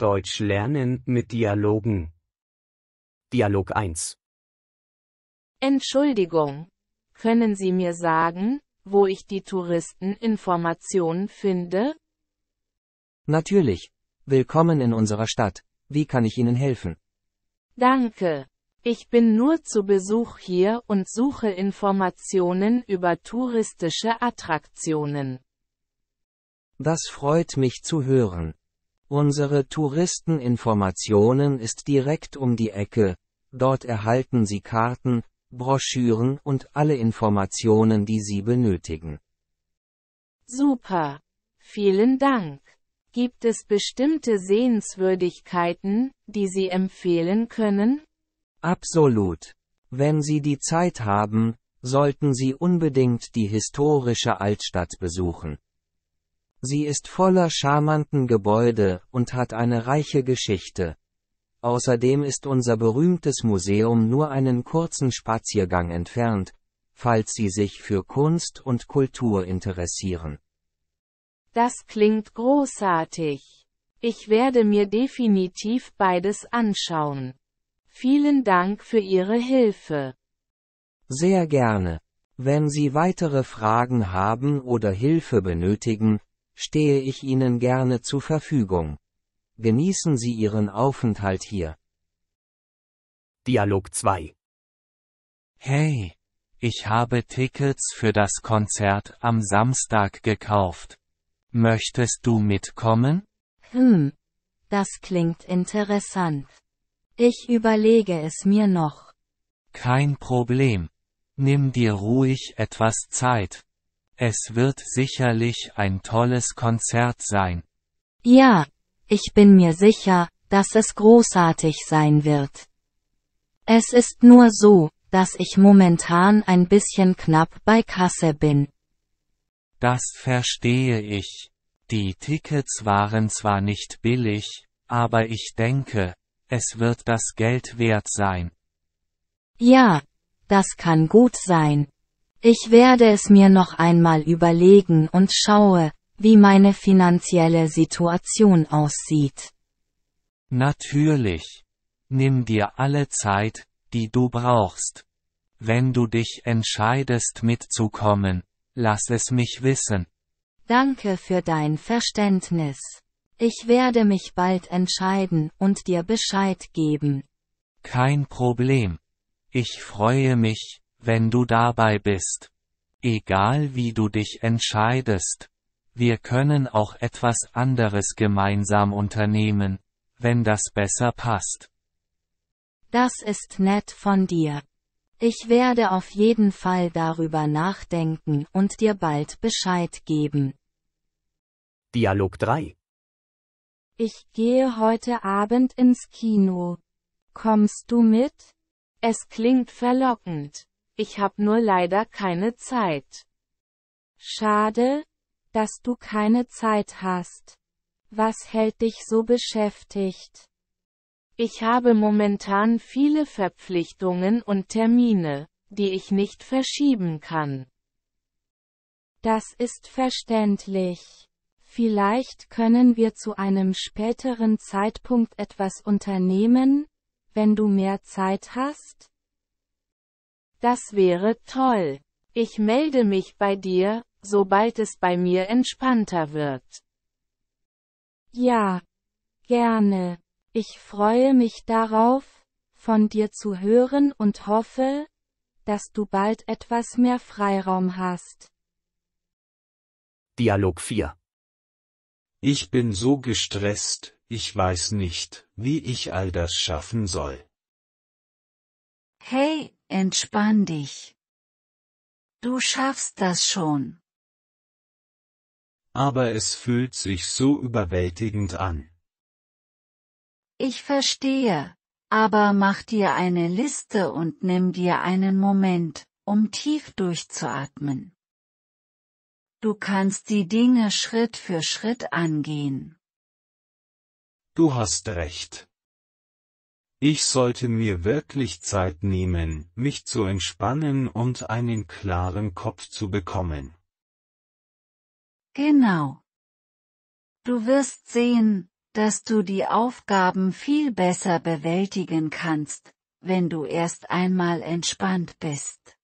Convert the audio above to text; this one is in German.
Deutsch lernen mit Dialogen. Dialog 1 Entschuldigung. Können Sie mir sagen, wo ich die Touristeninformationen finde? Natürlich. Willkommen in unserer Stadt. Wie kann ich Ihnen helfen? Danke. Ich bin nur zu Besuch hier und suche Informationen über touristische Attraktionen. Das freut mich zu hören. Unsere Touristeninformationen ist direkt um die Ecke, dort erhalten Sie Karten, Broschüren und alle Informationen, die Sie benötigen. Super. Vielen Dank. Gibt es bestimmte Sehenswürdigkeiten, die Sie empfehlen können? Absolut. Wenn Sie die Zeit haben, sollten Sie unbedingt die historische Altstadt besuchen. Sie ist voller charmanten Gebäude und hat eine reiche Geschichte. Außerdem ist unser berühmtes Museum nur einen kurzen Spaziergang entfernt, falls Sie sich für Kunst und Kultur interessieren. Das klingt großartig. Ich werde mir definitiv beides anschauen. Vielen Dank für Ihre Hilfe. Sehr gerne. Wenn Sie weitere Fragen haben oder Hilfe benötigen, stehe ich Ihnen gerne zur Verfügung. Genießen Sie Ihren Aufenthalt hier. Dialog 2 Hey, ich habe Tickets für das Konzert am Samstag gekauft. Möchtest du mitkommen? Hm, das klingt interessant. Ich überlege es mir noch. Kein Problem. Nimm dir ruhig etwas Zeit. Es wird sicherlich ein tolles Konzert sein. Ja, ich bin mir sicher, dass es großartig sein wird. Es ist nur so, dass ich momentan ein bisschen knapp bei Kasse bin. Das verstehe ich. Die Tickets waren zwar nicht billig, aber ich denke, es wird das Geld wert sein. Ja, das kann gut sein. Ich werde es mir noch einmal überlegen und schaue, wie meine finanzielle Situation aussieht. Natürlich. Nimm dir alle Zeit, die du brauchst. Wenn du dich entscheidest mitzukommen, lass es mich wissen. Danke für dein Verständnis. Ich werde mich bald entscheiden und dir Bescheid geben. Kein Problem. Ich freue mich, wenn du dabei bist. Egal wie du dich entscheidest. Wir können auch etwas anderes gemeinsam unternehmen, wenn das besser passt. Das ist nett von dir. Ich werde auf jeden Fall darüber nachdenken und dir bald Bescheid geben. Dialog 3 Ich gehe heute Abend ins Kino. Kommst du mit? Es klingt verlockend. Ich hab nur leider keine Zeit. Schade, dass du keine Zeit hast. Was hält dich so beschäftigt? Ich habe momentan viele Verpflichtungen und Termine, die ich nicht verschieben kann. Das ist verständlich. Vielleicht können wir zu einem späteren Zeitpunkt etwas unternehmen, wenn du mehr Zeit hast? Das wäre toll. Ich melde mich bei dir, sobald es bei mir entspannter wird. Ja, gerne. Ich freue mich darauf, von dir zu hören und hoffe, dass du bald etwas mehr Freiraum hast. Dialog 4 Ich bin so gestresst, ich weiß nicht, wie ich all das schaffen soll. Hey, entspann dich. Du schaffst das schon. Aber es fühlt sich so überwältigend an. Ich verstehe, aber mach dir eine Liste und nimm dir einen Moment, um tief durchzuatmen. Du kannst die Dinge Schritt für Schritt angehen. Du hast recht. Ich sollte mir wirklich Zeit nehmen, mich zu entspannen und einen klaren Kopf zu bekommen. Genau. Du wirst sehen, dass du die Aufgaben viel besser bewältigen kannst, wenn du erst einmal entspannt bist.